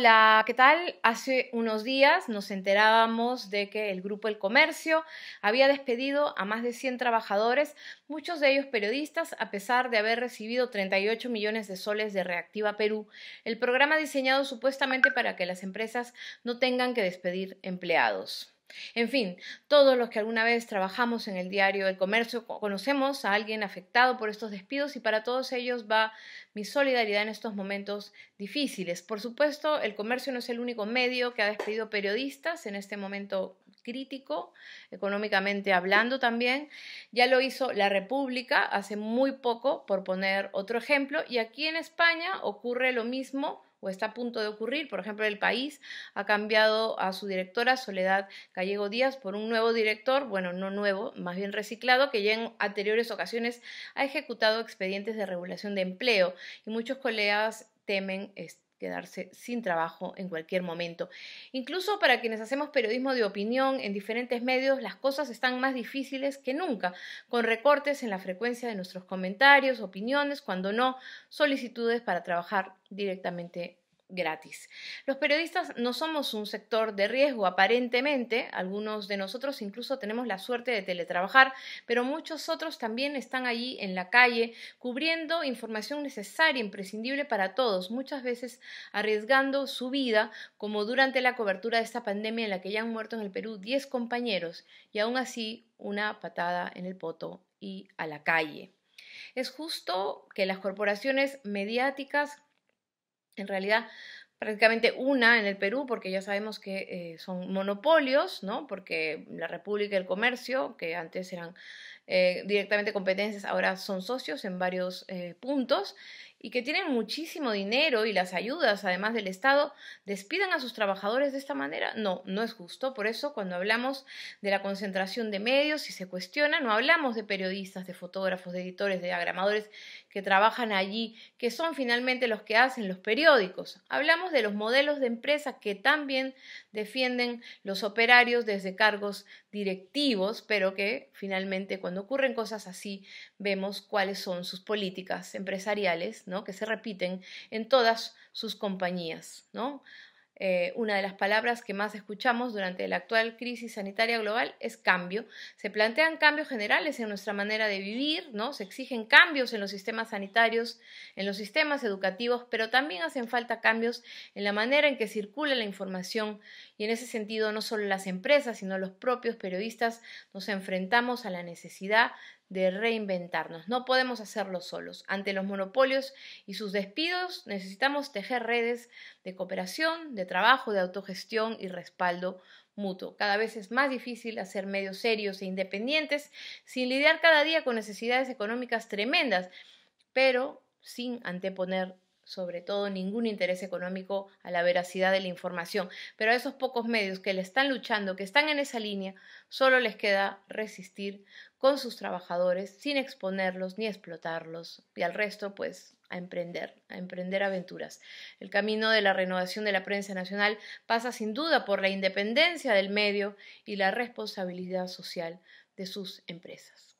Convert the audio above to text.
Hola, ¿qué tal? Hace unos días nos enterábamos de que el Grupo El Comercio había despedido a más de 100 trabajadores, muchos de ellos periodistas, a pesar de haber recibido 38 millones de soles de Reactiva Perú, el programa diseñado supuestamente para que las empresas no tengan que despedir empleados. En fin, todos los que alguna vez trabajamos en el diario El Comercio conocemos a alguien afectado por estos despidos y para todos ellos va mi solidaridad en estos momentos difíciles. Por supuesto, El Comercio no es el único medio que ha despedido periodistas en este momento crítico, económicamente hablando también. Ya lo hizo La República hace muy poco, por poner otro ejemplo, y aquí en España ocurre lo mismo o está a punto de ocurrir. Por ejemplo, el país ha cambiado a su directora Soledad Gallego Díaz por un nuevo director, bueno, no nuevo, más bien reciclado, que ya en anteriores ocasiones ha ejecutado expedientes de regulación de empleo y muchos colegas temen quedarse sin trabajo en cualquier momento. Incluso para quienes hacemos periodismo de opinión en diferentes medios, las cosas están más difíciles que nunca, con recortes en la frecuencia de nuestros comentarios, opiniones, cuando no solicitudes para trabajar directamente gratis. Los periodistas no somos un sector de riesgo, aparentemente, algunos de nosotros incluso tenemos la suerte de teletrabajar, pero muchos otros también están allí en la calle cubriendo información necesaria, e imprescindible para todos, muchas veces arriesgando su vida, como durante la cobertura de esta pandemia en la que ya han muerto en el Perú 10 compañeros y aún así una patada en el poto y a la calle. Es justo que las corporaciones mediáticas en realidad prácticamente una en el Perú, porque ya sabemos que eh, son monopolios, ¿no? Porque la República y el Comercio, que antes eran eh, directamente competencias, ahora son socios en varios eh, puntos y que tienen muchísimo dinero y las ayudas, además del Estado, despidan a sus trabajadores de esta manera. No, no es justo. Por eso, cuando hablamos de la concentración de medios, si se cuestiona, no hablamos de periodistas, de fotógrafos, de editores, de diagramadores que trabajan allí, que son finalmente los que hacen los periódicos. Hablamos de los modelos de empresa que también defienden los operarios desde cargos directivos, pero que finalmente cuando ocurren cosas así, vemos cuáles son sus políticas empresariales, ¿no? Que se repiten en todas sus compañías, ¿no? Eh, una de las palabras que más escuchamos durante la actual crisis sanitaria global es cambio. Se plantean cambios generales en nuestra manera de vivir, ¿no? Se exigen cambios en los sistemas sanitarios, en los sistemas educativos, pero también hacen falta cambios en la manera en que circula la información y en ese sentido no solo las empresas, sino los propios periodistas nos enfrentamos a la necesidad de reinventarnos. No podemos hacerlo solos. Ante los monopolios y sus despidos necesitamos tejer redes de cooperación, de trabajo, de autogestión y respaldo mutuo. Cada vez es más difícil hacer medios serios e independientes sin lidiar cada día con necesidades económicas tremendas, pero sin anteponer sobre todo ningún interés económico a la veracidad de la información. Pero a esos pocos medios que le están luchando, que están en esa línea, solo les queda resistir con sus trabajadores sin exponerlos ni explotarlos y al resto pues a emprender, a emprender aventuras. El camino de la renovación de la prensa nacional pasa sin duda por la independencia del medio y la responsabilidad social de sus empresas.